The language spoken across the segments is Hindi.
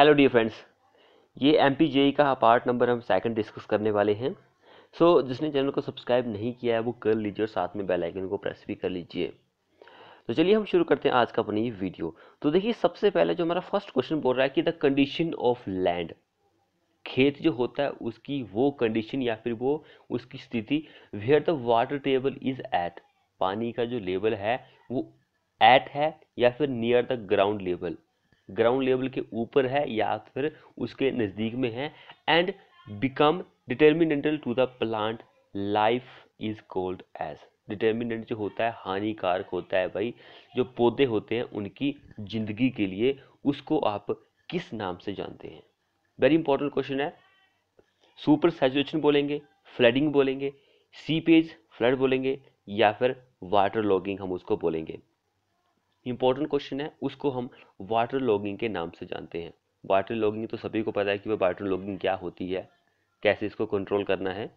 हेलो डियर फ्रेंड्स ये एम पी जे का पार्ट नंबर हम सेकंड डिस्कस करने वाले हैं सो so, जिसने चैनल को सब्सक्राइब नहीं किया है वो कर लीजिए और साथ में बेल आइकन को प्रेस भी कर लीजिए तो चलिए हम शुरू करते हैं आज का अपनी वीडियो तो देखिए सबसे पहले जो हमारा फर्स्ट क्वेश्चन बोल रहा है कि द कंडीशन ऑफ लैंड खेत जो होता है उसकी वो कंडीशन या फिर वो उसकी स्थिति where the water table is at पानी का जो लेवल है वो एट है या फिर near the ground level ground level के ऊपर है या फिर उसके नज़दीक में है and become detrimental to the plant life is called as determinant जो होता है हानिकारक होता है भाई जो पौधे होते हैं उनकी जिंदगी के लिए उसको आप किस नाम से जानते हैं वेरी इंपॉर्टेंट क्वेश्चन है सुपर सेचुएशन बोलेंगे फ्लडिंग बोलेंगे सीपेज फ्लड बोलेंगे या फिर वाटर लॉगिंग हम उसको बोलेंगे इंपॉर्टेंट क्वेश्चन है उसको हम वाटर लॉगिंग के नाम से जानते हैं वाटर लॉगिंग तो सभी को पता है कि वह वाटर लॉगिंग क्या होती है कैसे इसको कंट्रोल करना है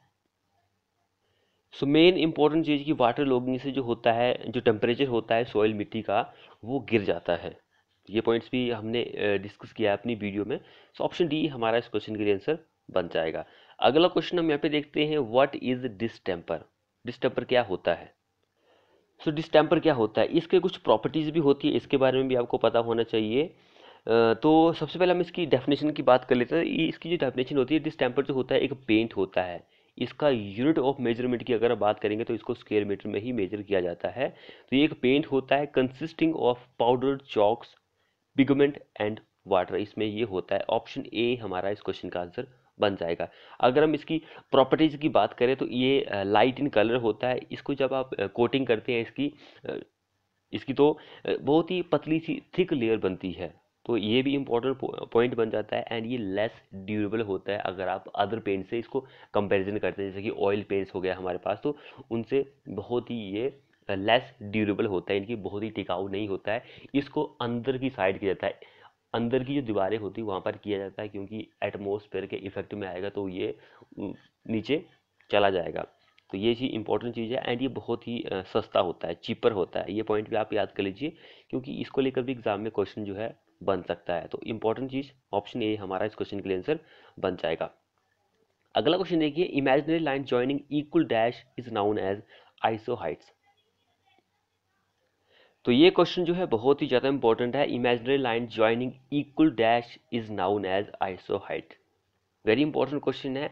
सो मेन इंपॉर्टेंट चीज़ कि वाटर लॉगिंग से जो होता है जो टेम्परेचर होता है सॉइल मिट्टी का वो गिर जाता है ये पॉइंट्स भी हमने डिस्कस किया है अपनी वीडियो में सो ऑप्शन डी हमारा इस क्वेश्चन के लिए आंसर बन जाएगा अगला क्वेश्चन हम यहाँ पे देखते हैं व्हाट इज डिस्टेम्पर डिस्टेंपर क्या होता है सो so, डिस्टेम्पर क्या होता है इसके कुछ प्रॉपर्टीज़ भी होती है इसके बारे में भी आपको पता होना चाहिए तो सबसे पहले हम इसकी डेफिनेशन की बात कर लेते हैं इसकी जो डेफिनेशन होती है डिस्टेम्पर जो होता है एक पेंट होता है इसका यूनिट ऑफ मेजरमेंट की अगर बात करेंगे तो इसको स्केयर मीटर में ही मेजर किया जाता है तो ये एक पेंट होता है consisting of powder chalks pigment and water इसमें ये होता है ऑप्शन ए हमारा इस क्वेश्चन का आंसर बन जाएगा अगर हम इसकी प्रॉपर्टीज़ की बात करें तो ये लाइट इन कलर होता है इसको जब आप कोटिंग करते हैं इसकी इसकी तो बहुत ही पतली सी थिक लेयर बनती है तो ये भी इम्पोर्टेंट पॉइंट बन जाता है एंड ये लेस ड्यूरेबल होता है अगर आप अदर पेंट से इसको कंपैरिजन करते हैं जैसे कि ऑयल पेंट्स हो गया हमारे पास तो उनसे बहुत ही ये लेस ड्यूरेबल होता है इनकी बहुत ही टिकाऊ नहीं होता है इसको अंदर की साइड किया जाता है अंदर की जो दीवारें होती वहाँ पर किया जाता है क्योंकि एटमोसफेयर के इफेक्ट में आएगा तो ये नीचे चला जाएगा तो ये चीज़ इंपॉर्टेंट चीज़ है एंड ये बहुत ही सस्ता होता है चीपर होता है ये पॉइंट भी आप याद कर लीजिए क्योंकि इसको लेकर भी एग्जाम में क्वेश्चन जो है बन सकता है तो इंपॉर्टेंट चीज़ ऑप्शन ए हमारा इस क्वेश्चन के लिए आंसर बन जाएगा अगला क्वेश्चन देखिए imaginary line joining equal dash is known as isohyets तो ये क्वेश्चन जो है बहुत ही ज़्यादा इंपॉर्टेंट है imaginary line joining equal dash is known as isohyet very important question है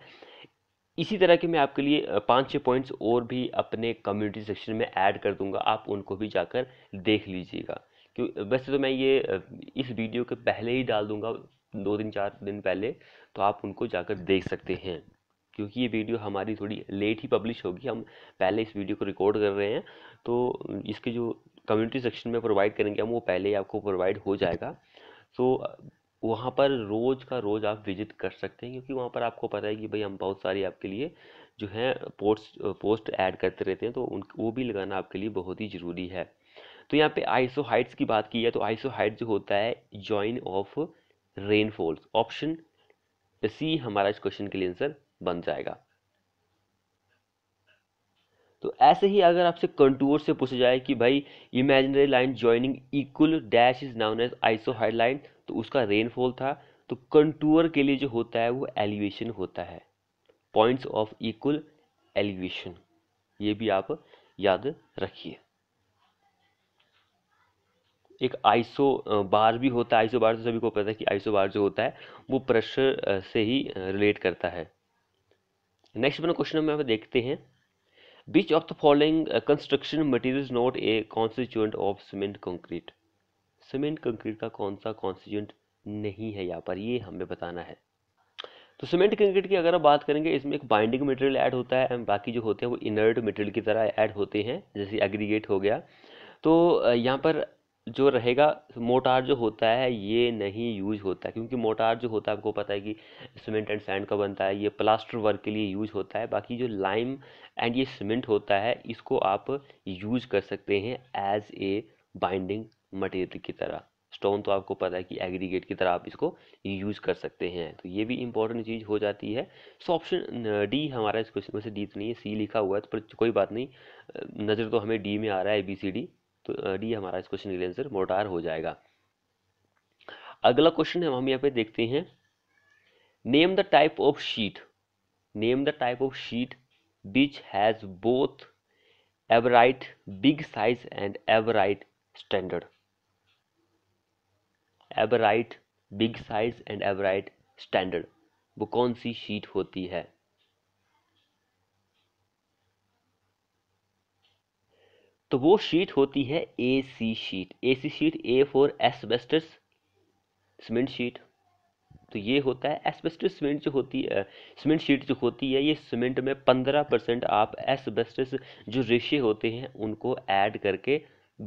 इसी तरह के मैं आपके लिए पाँच छः पॉइंट्स और भी अपने कम्युनिटी सेक्शन में ऐड कर दूंगा आप उनको भी जाकर देख लीजिएगा क्यों वैसे तो मैं ये इस वीडियो के पहले ही डाल दूंगा दो दिन चार दिन पहले तो आप उनको जाकर देख सकते हैं क्योंकि ये वीडियो हमारी थोड़ी लेट ही पब्लिश होगी हम पहले इस वीडियो को रिकॉर्ड कर रहे हैं तो इसके जो कम्युनिटी सेक्शन में प्रोवाइड करेंगे हम वो पहले ही आपको प्रोवाइड हो जाएगा सो वहाँ पर रोज़ का रोज़ आप विजिट कर सकते हैं क्योंकि वहाँ पर आपको पता है कि भाई हम बहुत सारी आपके लिए जो है पोस्ट पोस्ट ऐड करते रहते हैं तो उन वो भी लगाना आपके लिए बहुत ही ज़रूरी है तो यहाँ पे आइसो हाइट्स की बात की है तो आइसो हाइट जो होता है join of rainfalls option C हमारा इस क्वेश्चन के लिए आंसर बन जाएगा तो ऐसे ही अगर आपसे कंटूर से पूछा जाए कि भाई imaginary line joining equal dash is known as isohyet line तो उसका रेनफॉल था तो कंटूर के लिए जो होता है वो एलिवेशन होता है पॉइंट्स ऑफ इक्वल एलिवेशन ये भी आप याद रखिए एक आइसो बार भी होता है आइसो बार तो सभी को पता है कि आइसो बार जो होता है वो प्रेशर से ही रिलेट करता है नेक्स्ट वाला क्वेश्चन हम यहाँ पर देखते हैं Which of the following uh, construction material is not a constituent of cement concrete? Cement concrete का कौन सा कॉन्स्टिट्यूंट नहीं है यहाँ पर ये हमें बताना है तो सीमेंट कंक्रीट की अगर आप बात करेंगे इसमें एक बाइंडिंग मटेरियल ऐड होता है एंड बाकी जो होते हैं वो इनर्ट मटेरियल की तरह ऐड होते हैं जैसे एग्रीगेट हो गया तो यहाँ पर जो रहेगा मोटार जो होता है ये नहीं यूज होता है क्योंकि मोटार जो होता है आपको पता है कि सीमेंट एंड सैंड का बनता है ये प्लास्टर वर्क के लिए यूज होता है बाकी जो लाइम एंड ये सीमेंट होता है इसको आप यूज कर सकते हैं एज ए बाइंडिंग मटेरियल की तरह स्टोन तो आपको पता है कि एग्रीगेट की तरह आप इसको यूज़ कर सकते हैं तो ये भी इंपॉर्टेंट चीज़ हो जाती है सो ऑप्शन डी हमारा इस क्वेश्चन में से डी तो नहीं है सी लिखा हुआ है तो पर कोई बात नहीं नज़र तो हमें डी में आ रहा है A B C D D हमारा इस क्वेश्चन के आंसर मोर्टार हो जाएगा अगला क्वेश्चन हम यहाँ पे देखते हैं name the type of sheet name the type of sheet which has both Everite big size and Everite standard Everite big size and Everite standard वो कौन सी शीट होती है तो वो शीट होती है A C sheet A C sheet A for asbestos cement sheet तो ये होता है एसबेस्टस सीमेंट जो होती है सीमेंट शीट जो होती है ये सीमेंट में पंद्रह परसेंट आप एसबेस्टस जो रेशे होते हैं उनको ऐड करके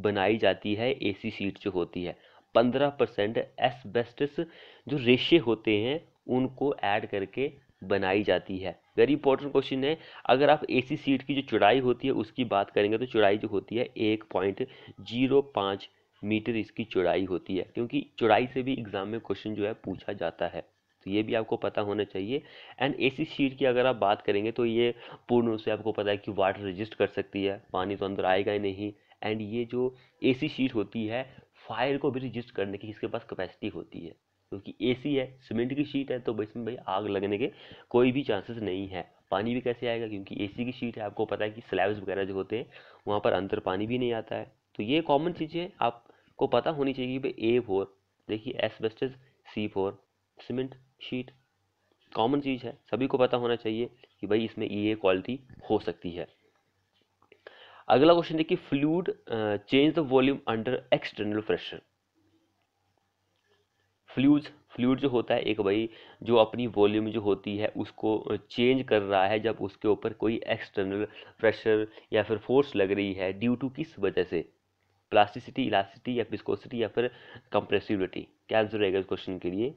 बनाई जाती है ए सी शीट जो होती है पंद्रह परसेंट एसबेस्टस जो रेशे होते हैं उनको ऐड करके बनाई जाती है वेरी इंपॉर्टेंट क्वेश्चन है अगर आप एसी सीट की जो चौड़ाई होती है उसकी बात करेंगे तो चौड़ाई जो होती है एक पॉइंट जीरो पाँच मीटर इसकी चौड़ाई होती है क्योंकि चौड़ाई से भी एग्जाम में क्वेश्चन जो है पूछा जाता है तो ये भी आपको पता होना चाहिए एंड एसी सीट की अगर आप बात करेंगे तो ये पूर्ण रूप से आपको पता है कि वाटर रजिस्ट कर सकती है पानी तो अंदर आएगा ही नहीं एंड ये जो सी सीट होती है फायर को भी रजिस्ट करने की इसके पास कैपेसिटी होती है क्योंकि ए सी है सीमेंट की शीट है तो इसमें भाई आग लगने के कोई भी चांसेस नहीं है पानी भी कैसे आएगा क्योंकि ए सी की शीट है आपको पता है कि स्लैब्स वगैरह जो होते हैं वहाँ पर अंदर पानी भी नहीं आता है तो ये कॉमन चीज़ें आपको पता होनी चाहिए कि भाई ए फोर देखिए asbestos C for cement sheet common चीज़ है सभी को पता होना चाहिए कि भाई इसमें ये क्वालिटी हो सकती है अगला क्वेश्चन देखिए fluid change the volume under external pressure fluids fluid जो होता है एक भाई जो अपनी वॉल्यूम जो होती है उसको चेंज कर रहा है जब उसके ऊपर कोई एक्सटर्नल प्रेशर या फिर फोर्स लग रही है ड्यू टू किस वजह से प्लास्टिसिटी इलास्टिसिटी या विस्कोसिटी या फिर कंप्रेसिबिलिटी क्या आंसर रहेगा इस क्वेश्चन के लिए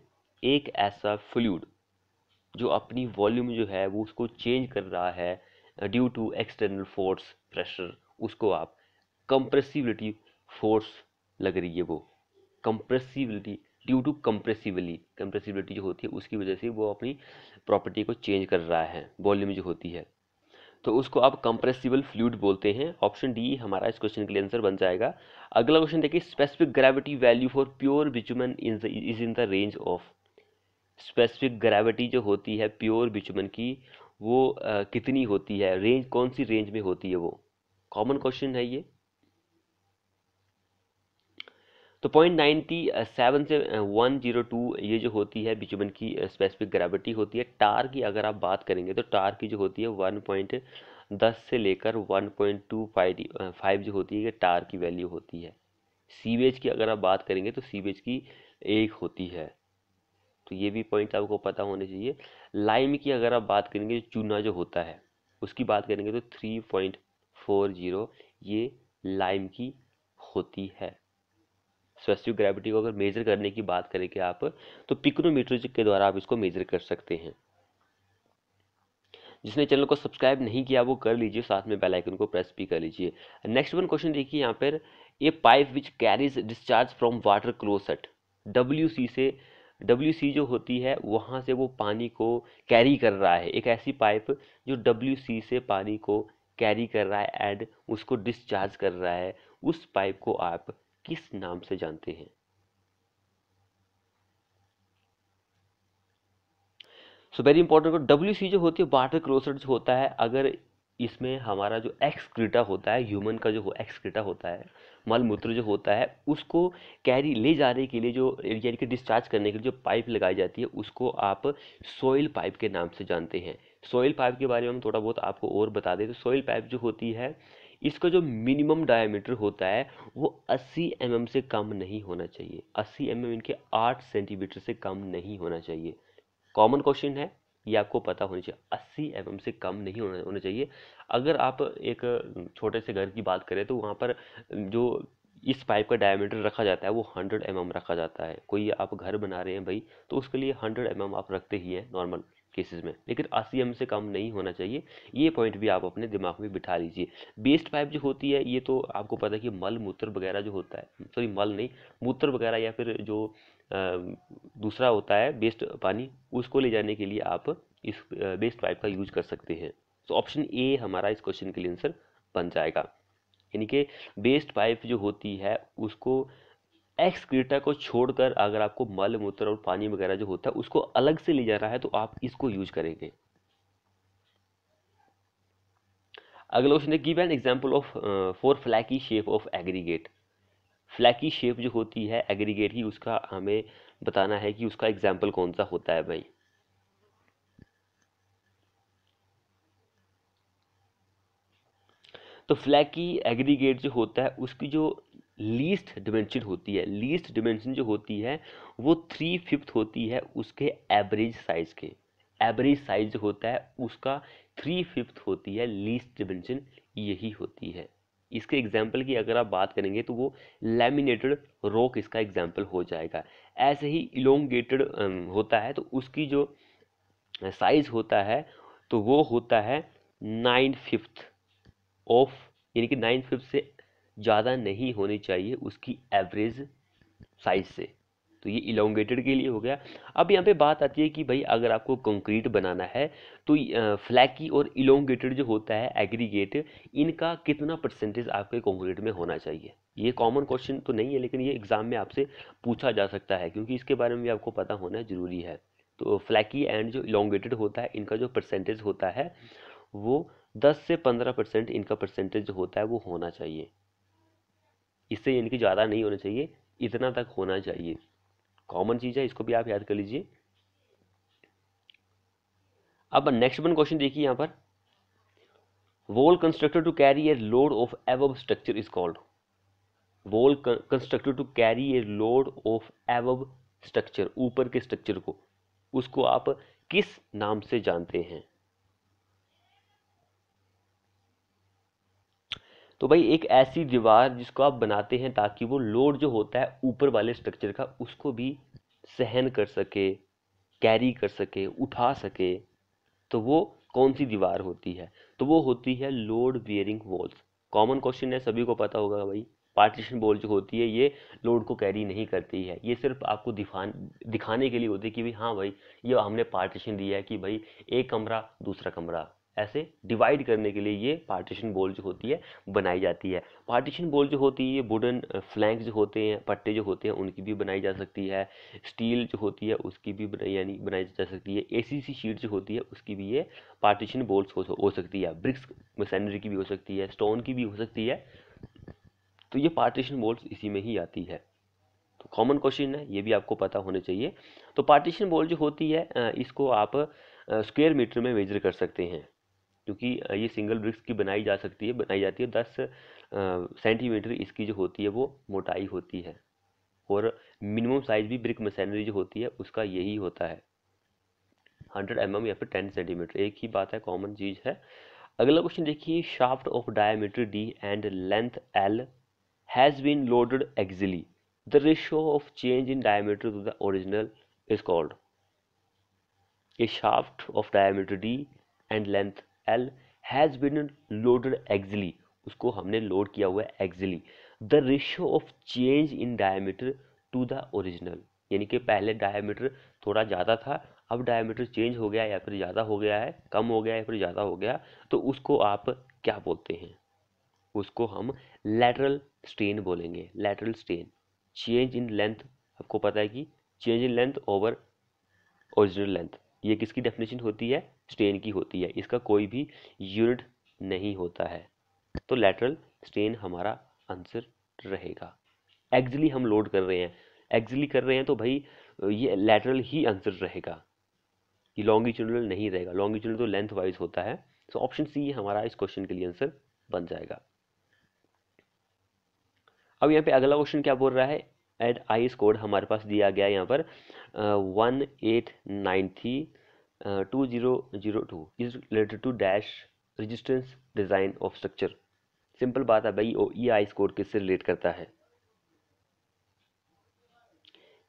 एक ऐसा फ्लूड जो अपनी वॉल्यूम जो है वो उसको चेंज कर रहा है due to external force pressure उसको आप कंप्रेसिबिलिटी फोर्स लग रही है वो compressibility due to compressibly compressibility जो होती है उसकी वजह से वो अपनी प्रॉपर्टी को चेंज कर रहा है वॉल्यूम जो होती है तो उसको आप कंप्रेसिबल फ्लूड बोलते हैं ऑप्शन डी हमारा इस क्वेश्चन के लिए आंसर बन जाएगा अगला क्वेश्चन देखिए specific gravity value for pure bitumen is in the range of specific gravity जो होती है प्योर बिचुमन की वो आ, कितनी होती है रेंज कौन सी रेंज में होती है वो कॉमन क्वेश्चन है ये तो पॉइंट नाइन्टी सेवन से वन जीरो टू ये जो होती है बिचुमन की स्पेसिफिक uh, ग्रेविटी होती है टार की अगर आप बात करेंगे तो टार की जो होती है वन पॉइंट दस से लेकर one point two five five जो होती है ये टार की वैल्यू होती है सीवेज की अगर आप बात करेंगे तो सीवेज की एक होती है तो ये भी पॉइंट आपको पता होने चाहिए लाइम की अगर आप बात करेंगे तो चूना जो होता है उसकी बात करेंगे तो थ्री पॉइंट फोर जीरो ये लाइम की होती है स्पेसिफिक ग्रेविटी को अगर मेजर करने की बात करेंगे आप तो पिक्नोमीटर के द्वारा आप इसको मेजर कर सकते हैं जिसने चैनल को सब्सक्राइब नहीं किया वो कर लीजिए साथ में बेल आइकन को प्रेस भी कर लीजिए नेक्स्ट वन क्वेश्चन देखिए यहाँ पर a pipe which carries discharge from water closet W C से डब्ल्यू सी जो होती है वहाँ से वो पानी को कैरी कर रहा है एक ऐसी पाइप जो डब्ल्यू सी से पानी को कैरी कर रहा है एंड उसको डिस्चार्ज कर रहा है उस पाइप को आप किस नाम से जानते हैं so very important W C जो होती है वाटर क्रोसर जो होता है अगर इसमें हमारा जो एक्सक्रीटा होता है ह्यूमन का जो एक्सक्रीटा होता है मलमूत्र जो होता है उसको कैरी ले जाने के लिए जो यानी कि डिस्चार्ज करने के लिए जो पाइप लगाई जाती है उसको आप सोइल पाइप के नाम से जानते हैं सोइल पाइप के बारे में हम थोड़ा बहुत आपको और बता दें तो सोइल पाइप जो होती है इसका जो मिनिमम डायमीटर होता है वो 80 एम mm से कम नहीं होना चाहिए 80 एम mm इनके 8 सेंटीमीटर से कम नहीं होना चाहिए कॉमन क्वेश्चन है ये आपको पता होना चाहिए अस्सी एम mm से कम नहीं होना होना चाहिए अगर आप एक छोटे से घर की बात करें तो वहाँ पर जो इस पाइप का डायमीटर रखा जाता है वो 100 एम mm रखा जाता है कोई आप घर बना रहे हैं भाई तो उसके लिए 100 एम mm आप रखते ही हैं नॉर्मल केसेस में लेकिन अस्सी एम से कम नहीं होना चाहिए ये पॉइंट भी आप अपने दिमाग में बिठा लीजिए बेस्ट पाइप जो होती है ये तो आपको पता है कि मल मूत्र वगैरह जो होता है सॉरी मल नहीं मूत्र वगैरह या फिर जो दूसरा होता है बेस्ट पानी उसको ले जाने के लिए आप इस बेस्ट पाइप का यूज कर सकते हैं तो ऑप्शन ए हमारा इस क्वेश्चन के लिए आंसर बन जाएगा यानी कि बेस्ट पाइप जो होती है उसको एक्स क्रीटा को छोड़कर अगर आपको मल मूत्र और पानी वगैरह जो होता है उसको अलग से ले जाना है तो आप इसको यूज करेंगे अगला क्वेश्चन है give an example of for flaky shape of aggregate flaky shape जो होती है एग्रीगेट की उसका हमें बताना है कि उसका एग्जाम्पल कौन सा होता है भाई तो फ्लैकी एग्रीगेट जो होता है उसकी जो लीस्ट डिमेंशन होती है लीस्ट डिमेंशन जो होती है वो थ्री फिफ्थ होती है उसके एवरेज साइज के एवरेज साइज जो होता है उसका थ्री फिफ्थ होती है लीस्ट डिमेंशन यही होती है इसके एग्जाम्पल की अगर आप बात करेंगे तो वो लेमिनेटेड रॉक इसका एग्जाम्पल हो जाएगा ऐसे ही इलोंगेटेड होता है तो उसकी जो साइज होता है तो वो होता है नाइन फिफ्थ ऑफ यानी कि नाइन फिफ्थ से ज़्यादा नहीं होनी चाहिए उसकी एवरेज साइज से तो ये इलोंगेटेड के लिए हो गया अब यहाँ पे बात आती है कि भाई अगर आपको कंक्रीट बनाना है तो फ्लैकी और इलोंगेटेड जो होता है एग्रीगेट इनका कितना परसेंटेज आपके कंक्रीट में होना चाहिए ये कॉमन क्वेश्चन तो नहीं है लेकिन ये एग्ज़ाम में आपसे पूछा जा सकता है क्योंकि इसके बारे में भी आपको पता होना ज़रूरी है तो फ्लैकी एंड जो इलोंगेटेड होता है इनका जो परसेंटेज होता है वो दस से पंद्रह परसेंट इनका परसेंटेज जो होता है वो होना चाहिए इससे इनकी ज़्यादा नहीं होना चाहिए इतना तक होना चाहिए कॉमन चीज़ है इसको भी आप याद कर लीजिए अब नेक्स्ट वन क्वेश्चन देखिए यहाँ पर wall constructor to carry a load of above structure is called wall constructor to carry a load of above structure ऊपर के स्ट्रक्चर को उसको आप किस नाम से जानते हैं तो भाई एक ऐसी दीवार जिसको आप बनाते हैं ताकि वो लोड जो होता है ऊपर वाले स्ट्रक्चर का उसको भी सहन कर सके कैरी कर सके उठा सके तो वो कौन सी दीवार होती है तो वो होती है load bearing walls common question है सभी को पता होगा भाई पार्टीशन बोल जो होती है ये लोड को कैरी नहीं करती है ये सिर्फ आपको दिखा दिखाने के लिए होती है कि भाई हाँ भाई ये हमने पार्टीशन दिया है कि भाई एक कमरा दूसरा कमरा ऐसे डिवाइड करने के लिए ये पार्टीशन बोल जो होती है बनाई जाती है पार्टीशन बोल जो होती है ये वुडन फ्लैंक जो होते हैं पट्टे जो होते हैं उनकी भी बनाई जा सकती है स्टील जो होती है उसकी भी यानी बनाई जा सकती है ए शीट जो होती है उसकी भी ये पार्टीशन बोल्स हो हो सकती है ब्रिक्स मशीनरी की भी हो सकती है स्टोन की भी हो सकती है तो ये पार्टीशन बोल्ट इसी में ही आती है तो कॉमन क्वेश्चन है ये भी आपको पता होने चाहिए तो पार्टीशन बोल्ट जो होती है इसको आप स्क्वेयर मीटर में मेजर कर सकते हैं क्योंकि ये सिंगल ब्रिक्स की बनाई जा सकती है बनाई जाती है दस सेंटीमीटर इसकी जो होती है वो मोटाई होती है और मिनिमम साइज़ भी ब्रिक मशीनरी जो होती है उसका यही होता है हंड्रेड एम mm या फिर टेन सेंटीमीटर एक ही बात है कॉमन चीज़ है अगला क्वेश्चन देखिए shaft of diameter D and length L has been loaded axially the ratio of change in diameter to the original is called a shaft of diameter D and length L has been loaded axially उसको हमने लोड किया हुआ है axially the ratio of change in diameter to the original यानी कि पहले डायमीटर थोड़ा ज़्यादा था अब डायमीटर चेंज हो गया या फिर ज़्यादा हो गया है कम हो गया या फिर ज़्यादा हो गया तो उसको आप क्या बोलते हैं उसको हम लेटरल स्ट्रेन बोलेंगे lateral strain change in length आपको पता है कि change in length over original length ये किसकी डेफिनेशन होती है स्ट्रेन की होती है इसका कोई भी यूनिट नहीं होता है तो लेटरल स्ट्रेन हमारा आंसर रहेगा एक्जली हम लोड कर रहे हैं एक्जली कर रहे हैं तो भाई ये लेटरल ही आंसर रहेगा ये लॉन्गिट्यूडनल नहीं रहेगा लॉन्गिट्यूडनल तो लेंथ वाइज होता है सो ऑप्शन सी हमारा इस क्वेश्चन के लिए आंसर बन जाएगा अब यहाँ पे अगला क्वेश्चन क्या बोल रहा है एट आईएस कोड हमारे पास दिया गया यहाँ पर one eight nine three uh, 2002 is related to dash resistance design of structure simple बात है भाई ओ ई आई स्कोर किससे रिलेट करता है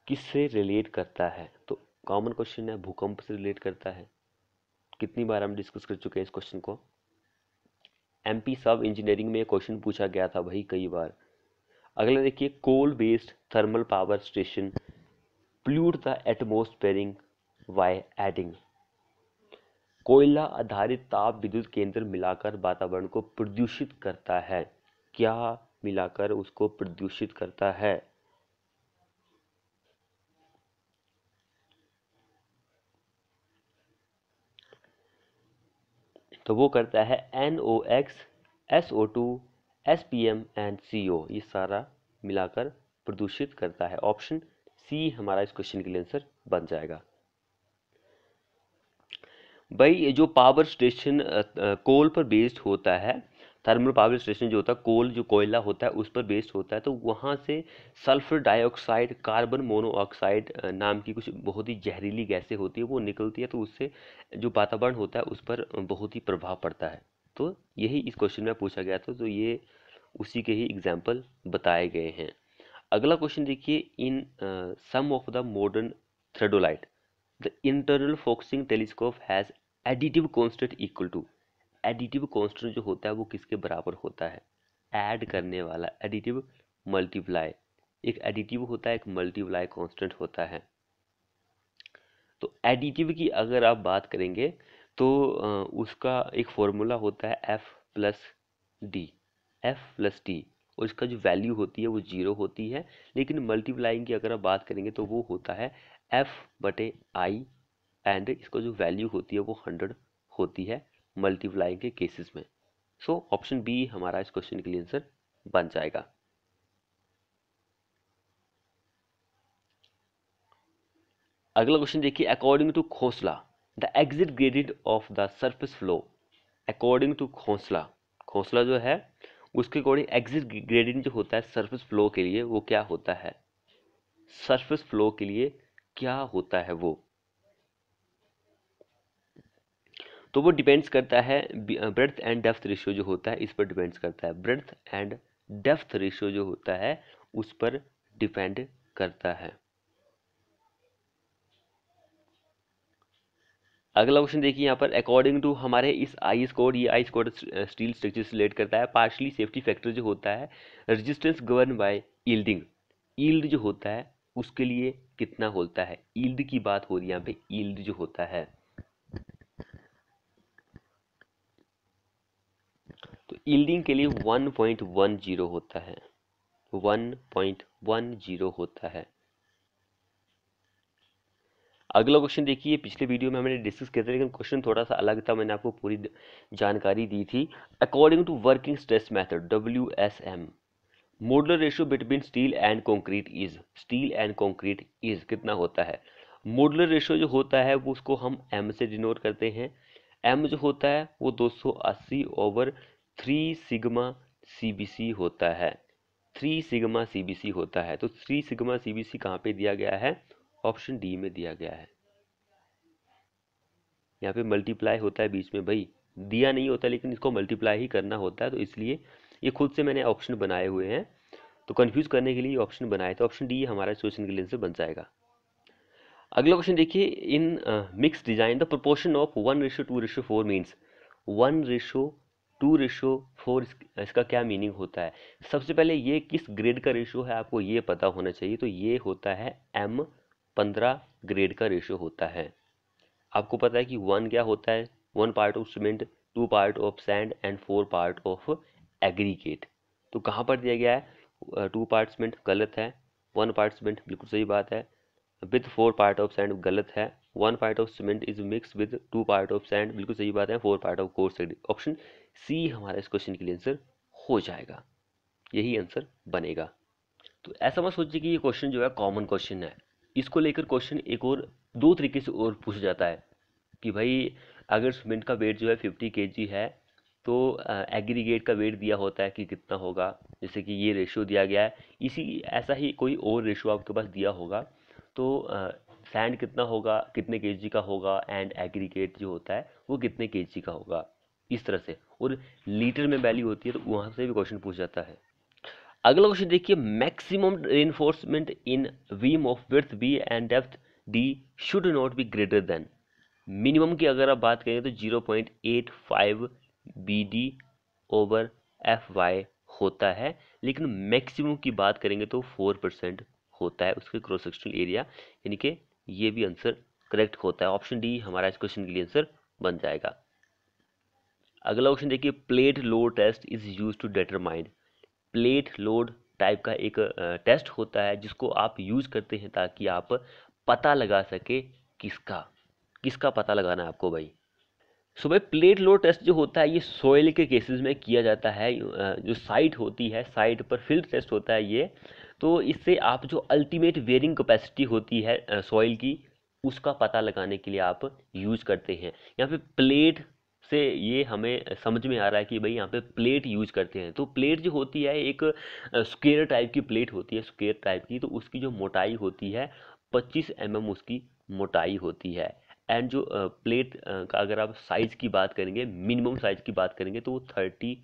किससे रिलेट करता है तो कॉमन क्वेश्चन है भूकंप से रिलेट करता है कितनी बार हम डिस्कस कर चुके हैं इस क्वेश्चन को एम पी सब इंजीनियरिंग में क्वेश्चन पूछा गया था भाई कई बार अगला देखिए coal based thermal power station pollute the atmosphere by adding कोयला आधारित ताप विद्युत केंद्र मिलाकर वातावरण को प्रदूषित करता है क्या मिलाकर उसको प्रदूषित करता है तो वो करता है N O X S O two S P M and C O ये सारा मिलाकर प्रदूषित करता है ऑप्शन सी हमारा इस क्वेश्चन के लिए आंसर बन जाएगा भाई जो पावर स्टेशन कोल पर बेस्ड होता है थर्मल पावर स्टेशन जो होता है कोल जो कोयला होता है उस पर बेस्ड होता है तो वहाँ से सल्फर डाइऑक्साइड कार्बन मोनोऑक्साइड नाम की कुछ बहुत ही जहरीली गैसें होती है वो निकलती है तो उससे जो वातावरण होता है उस पर बहुत ही प्रभाव पड़ता है तो यही इस क्वेश्चन में पूछा गया था तो ये उसी के ही एग्जाम्पल बताए गए हैं अगला क्वेश्चन देखिए in some of the modern theodolite The internal focusing telescope has additive constant equal to additive constant जो होता है वो किसके बराबर होता है ऐड करने वाला एडिटिव मल्टीप्लाई एक एडिटिव होता है एक मल्टीप्लाई कॉन्स्टेंट होता है तो एडिटिव की अगर आप बात करेंगे तो उसका एक फॉर्मूला होता है F plus D F plus D और इसका जो वैल्यू होती है वो जीरो होती है लेकिन मल्टीप्लाइंग की अगर आप बात करेंगे तो वो होता है एफ बटे आई एंड इसका जो वैल्यू होती है वो हंड्रेड होती है मल्टीप्लाई के केसेस में सो ऑप्शन बी हमारा इस क्वेश्चन के लिए आंसर बन जाएगा अगला क्वेश्चन देखिए according to Khosla the exit gradient of the surface flow according to Khosla Khosla जो है उसके अकॉर्डिंग एग्जिट ग्रेडिंग जो होता है सर्फिस फ्लो के लिए वो क्या होता है सर्फिस फ्लो के लिए क्या होता है वो तो वो डिपेंड्स करता है ब्रेथ एंड डेफ्थ रेशियो जो होता है इस पर डिपेंड्स करता है ब्रेथ एंड डेफ्थ रेशियो जो होता है उस पर डिपेंड करता है अगला क्वेश्चन देखिए यहाँ पर अकॉर्डिंग टू हमारे इस आई स्कोर ये आई स्कोर स्टील स्ट्रक्चर से रिलेट करता है पार्शली सेफ्टी फैक्टर जो होता है resistance governed by yielding yield जो होता है उसके लिए कितना होता है ईल्ड की बात हो रही है यहाँ पे ईल्ड जो होता है तो ईल्डिंग के लिए 1.10 होता है 1.10 होता है अगला क्वेश्चन देखिए पिछले वीडियो में हमने डिस्कस किया था लेकिन क्वेश्चन थोड़ा सा अलग था मैंने आपको पूरी जानकारी दी थी according to working stress method W S M modular ratio between steel and concrete is steel and concrete is कितना होता है मोडलर रेशियो जो होता है वो उसको हम एम से डिनोट करते हैं एम जो होता है वो 280 ओवर थ्री सिग्मा सी होता है थ्री सिग्मा सी होता है तो three sigma C B C कहाँ पर दिया गया है ऑप्शन डी में दिया गया है यहाँ पे मल्टीप्लाई होता है बीच में भाई दिया नहीं होता लेकिन इसको मल्टीप्लाई ही करना होता है तो इसलिए ये खुद से मैंने ऑप्शन बनाए हुए हैं तो कन्फ्यूज़ करने के लिए ऑप्शन बनाए तो ऑप्शन डी हमारा क्वेश्चन के लिए बन जाएगा अगला क्वेश्चन देखिए in mix design the proportion of one ratio two ratio four means one ratio two ratio four इसका क्या मीनिंग होता है सबसे पहले ये किस ग्रेड का रेशो है आपको ये पता होना चाहिए तो ये होता है एम पंद्रह ग्रेड का रेशो होता है आपको पता है कि वन क्या होता है one part of cement two part of sand and four part of aggregate तो कहाँ पर दिया गया है टू पार्ट्समेंट गलत है वन पार्ट्समेंट बिल्कुल सही बात है with four part of sand गलत है one part of cement is mixed with two part of sand बिल्कुल सही बात है four part of coarse option C हमारा इस क्वेश्चन के लिए आंसर हो जाएगा यही आंसर बनेगा तो ऐसा मत सोचिए कि ये क्वेश्चन जो है कॉमन क्वेश्चन है इसको लेकर क्वेश्चन एक और दो तरीके से और पूछा जाता है कि भाई अगर सीमेंट का वेट जो है फिफ्टी के है तो एग्रीगेट का वेट दिया होता है कि कितना होगा जैसे कि ये रेशियो दिया गया है इसी ऐसा ही कोई और रेशियो आपके पास दिया होगा तो सैंड कितना होगा कितने के का होगा एंड एग्रीगेट जो होता है वो कितने के का होगा इस तरह से और लीटर में वैल्यू होती है तो वहाँ से भी क्वेश्चन पूछ जाता है अगला क्वेश्चन देखिए maximum reinforcement in beam of width B and depth D should not be greater than minimum की अगर आप बात करें तो 0.85 B D over F Y होता है लेकिन मैक्सिमम की बात करेंगे तो फोर परसेंट होता है उसके क्रॉस सेक्शनल एरिया यानी कि ये भी आंसर करेक्ट होता है ऑप्शन डी हमारा इस क्वेश्चन के लिए आंसर बन जाएगा अगला ऑप्शन देखिए plate load test is used to determine plate load type का एक टेस्ट होता है जिसको आप यूज करते हैं ताकि आप पता लगा सके किसका किसका पता लगाना है आपको भाई सो भाई प्लेट लोड टेस्ट जो होता है ये सॉइल के केसेस में किया जाता है जो साइट होती है साइट पर फील्ड टेस्ट होता है ये तो इससे आप जो अल्टीमेट वेयरिंग कैपेसिटी होती है सॉइल की उसका पता लगाने के लिए आप यूज करते हैं यहाँ पे प्लेट से ये हमें समझ में आ रहा है कि भाई यहाँ पे प्लेट यूज करते हैं तो प्लेट जो होती है एक स्क्वेयर टाइप की प्लेट होती है स्क्वेयर टाइप की तो उसकी जो मोटाई होती है 25 एम mm उसकी मोटाई होती है एंड जो प्लेट का अगर आप साइज़ की बात करेंगे मिनिमम साइज़ की बात करेंगे तो वो थर्टी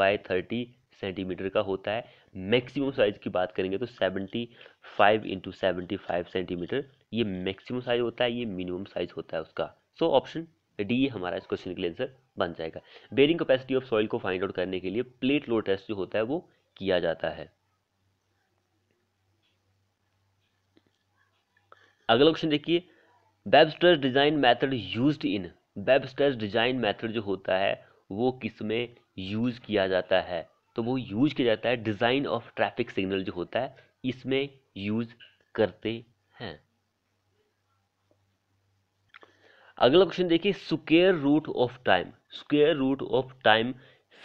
बाय थर्टी सेंटीमीटर का होता है मैक्सिमम साइज़ की बात करेंगे तो seventy five into seventy five centimetre ये मैक्सिमम साइज़ होता है ये मिनिमम साइज़ होता है उसका सो ऑप्शन डी हमारा इस क्वेश्चन के लिए आंसर बन जाएगा बेरिंग कैपेसिटी ऑफ सॉइल को फाइंड आउट करने के लिए प्लेट लोड टेस्ट जो होता है वो किया जाता है अगला क्वेश्चन देखिए Webster's design method used in Webster's design method जो होता है वो किस में यूज़ किया जाता है तो वो यूज किया जाता है डिज़ाइन ऑफ ट्रैफिक सिग्नल जो होता है इसमें यूज़ करते हैं अगला क्वेश्चन देखिए square root of time square root of time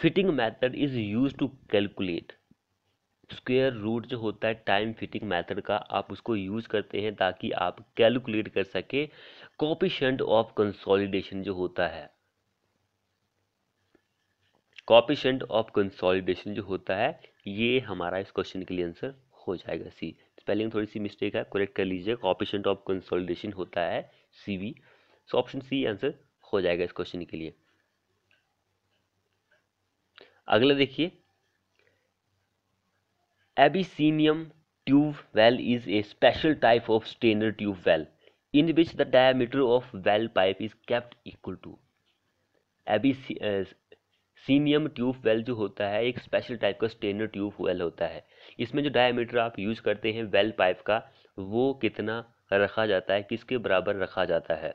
fitting method is used to calculate square root जो होता है टाइम फिटिंग मेथड का आप उसको यूज़ करते हैं ताकि आप कैलकुलेट कर सके कॉपिशंट ऑफ कंसोलिडेशन जो होता है कॉपिशंट ऑफ कंसोलिडेशन जो होता है ये हमारा इस क्वेश्चन के लिए आंसर हो जाएगा सी स्पेलिंग थोड़ी सी मिस्टेक है करेक्ट कर लीजिए कॉपिशंट ऑफ कंसोलिडेशन होता है C V so option C answer हो जाएगा इस क्वेश्चन के लिए अगला देखिए Abyssinium tube well is a special type of strainer tube well in which the diameter of well pipe is kept equal to Abyssinian tube well जो होता है एक स्पेशल टाइप का स्टेनर ट्यूब वेल होता है इसमें जो डायमीटर आप यूज़ करते हैं वेल पाइप का वो कितना रखा जाता है किसके बराबर रखा जाता है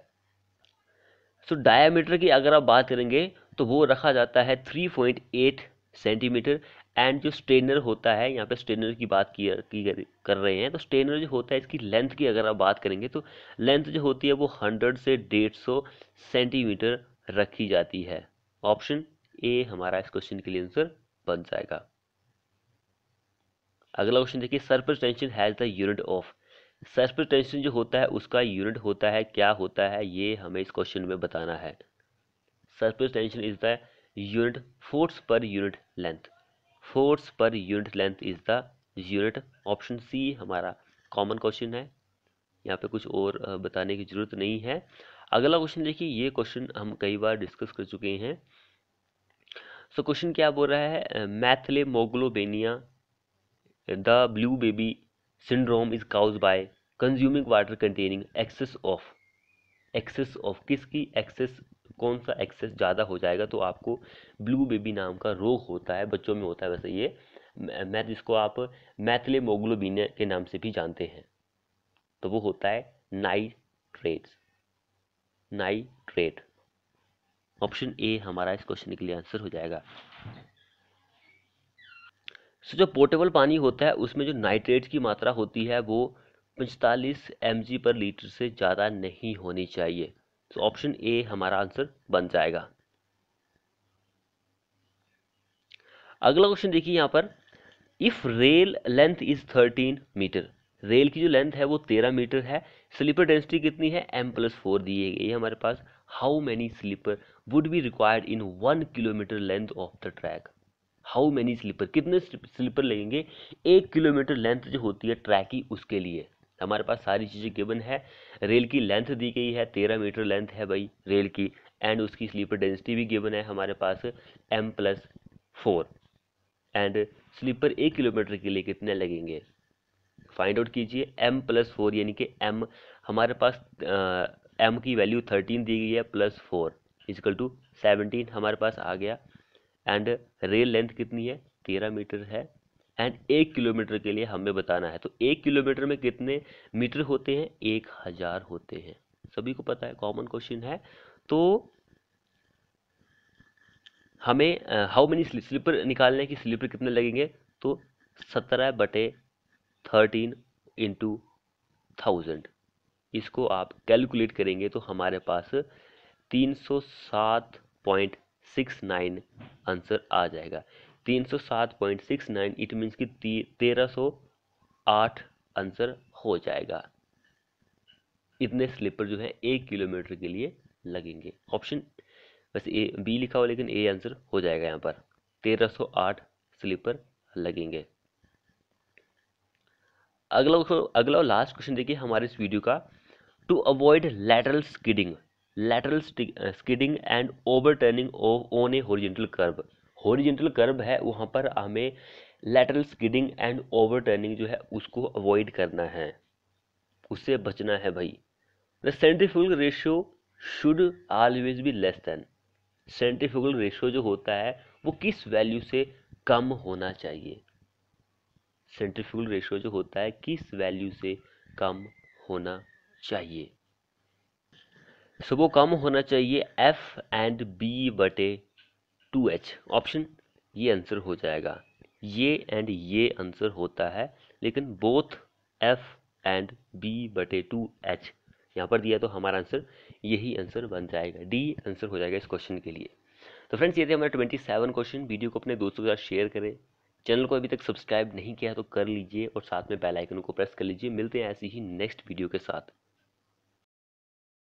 सो so, डायमीटर की अगर आप बात करेंगे तो वो रखा जाता है three point eight centimetre and जो स्ट्रेनर होता है यहाँ पे स्ट्रेनर की बात की, की कर रहे हैं तो स्ट्रेनर जो होता है इसकी लेंथ की अगर आप बात करेंगे तो लेंथ जो होती है वो हंड्रेड से डेढ़ सौ सेंटीमीटर रखी जाती है ऑप्शन ए हमारा इस क्वेश्चन के लिए आंसर बन जाएगा अगला क्वेश्चन देखिए surface tension has the unit of surface tension जो होता है उसका यूनिट होता है क्या होता है ये हमें इस क्वेश्चन में बताना है surface tension is the unit force per unit length force per unit length is the unit option C हमारा कॉमन क्वेश्चन है यहाँ पे कुछ और बताने की जरूरत नहीं है अगला क्वेश्चन देखिए ये क्वेश्चन हम कई बार डिस्कस कर चुके हैं सो क्वेश्चन क्या बोल रहा है methaemoglobinaemia the blue baby syndrome is caused by consuming water containing excess of excess of किसकी एक्सेस कौन सा एक्सेस ज़्यादा हो जाएगा तो आपको ब्लू बेबी नाम का रोग होता है बच्चों में होता है वैसे ये मैथ जिसको आप मोगलोबिन के नाम से भी जानते हैं तो वो होता है नाइट्रेट्स नाइट्रेट ऑप्शन ए हमारा इस क्वेश्चन के लिए आंसर हो जाएगा सो जो पोर्टेबल पानी होता है उसमें जो नाइट्रेट्स की मात्रा होती है वो पैंतालीस एम पर लीटर से ज़्यादा नहीं होनी चाहिए तो ऑप्शन ए हमारा आंसर बन जाएगा अगला क्वेश्चन देखिए यहां पर if rail length is thirteen metre rail की जो लेंथ है वो तेरह मीटर है स्लीपर डेंसिटी कितनी है एम प्लस फोर दी है ये हमारे पास how many sleeper would be required in one kilometre length of the track how many sleeper कितने स्लीपर लगेंगे एक किलोमीटर लेंथ जो होती है ट्रैक की उसके लिए हमारे पास सारी चीज़ें गिवन है रेल की लेंथ दी गई है तेरह मीटर लेंथ है भाई रेल की एंड उसकी स्लीपर डेंसिटी भी गिवन है हमारे पास M plus four and sleeper एक किलोमीटर के लिए कितने लगेंगे फाइंड आउट कीजिए एम प्लस फोर यानी कि एम हमारे पास एम की वैल्यू थर्टीन दी गई है plus four equal to seventeen हमारे पास आ गया एंड रेल लेंथ कितनी है तेरह मीटर है एंड एक किलोमीटर के लिए हमें बताना है तो एक किलोमीटर में कितने मीटर होते हैं एक हजार होते हैं सभी को पता है कॉमन क्वेश्चन है तो हमें हाउ मेनी स्लीपर निकालने की स्लीपर कितने लगेंगे तो सत्रह बटे थर्टीन इंटू थाउजेंड इसको आप कैलकुलेट करेंगे तो हमारे पास तीन सौ सात पॉइंट सिक्स नाइन आंसर आ जाएगा 307.69 इट मीन्स कि तेरह आंसर हो जाएगा इतने स्लीपर जो है एक किलोमीटर के लिए लगेंगे ऑप्शन वैसे ए बी लिखा हुआ लेकिन ए आंसर हो जाएगा यहाँ पर 1308 स्लीपर लगेंगे अगला अगला लास्ट क्वेश्चन देखिए हमारे इस वीडियो का to avoid lateral skidding lateral skidding and overturning on a horizontal curve horizontal curve है वहाँ पर हमें lateral skidding and over turning जो है उसको अवॉइड करना है उससे बचना है भाई the centrifugal ratio should always be less than centrifugal ratio जो होता है वो किस वैल्यू से कम होना चाहिए सेंट्रीफ्यूगल रेशियो जो होता है किस वैल्यू से कम होना चाहिए सो वो कम होना चाहिए एफ एंड बी बटे टू एच ऑप्शन ये आंसर हो जाएगा ये एंड ये आंसर होता है लेकिन बोथ एफ एंड बी बटे टू एच यहाँ पर दिया तो हमारा आंसर यही आंसर बन जाएगा डी आंसर हो जाएगा इस क्वेश्चन के लिए तो फ्रेंड्स ये थे हमारे ट्वेंटी सेवन क्वेश्चन वीडियो को अपने दोस्तों के साथ शेयर करें चैनल को अभी तक सब्सक्राइब नहीं किया तो कर लीजिए और साथ में बेल आइकन को प्रेस कर लीजिए मिलते हैं ऐसी ही नेक्स्ट वीडियो के साथ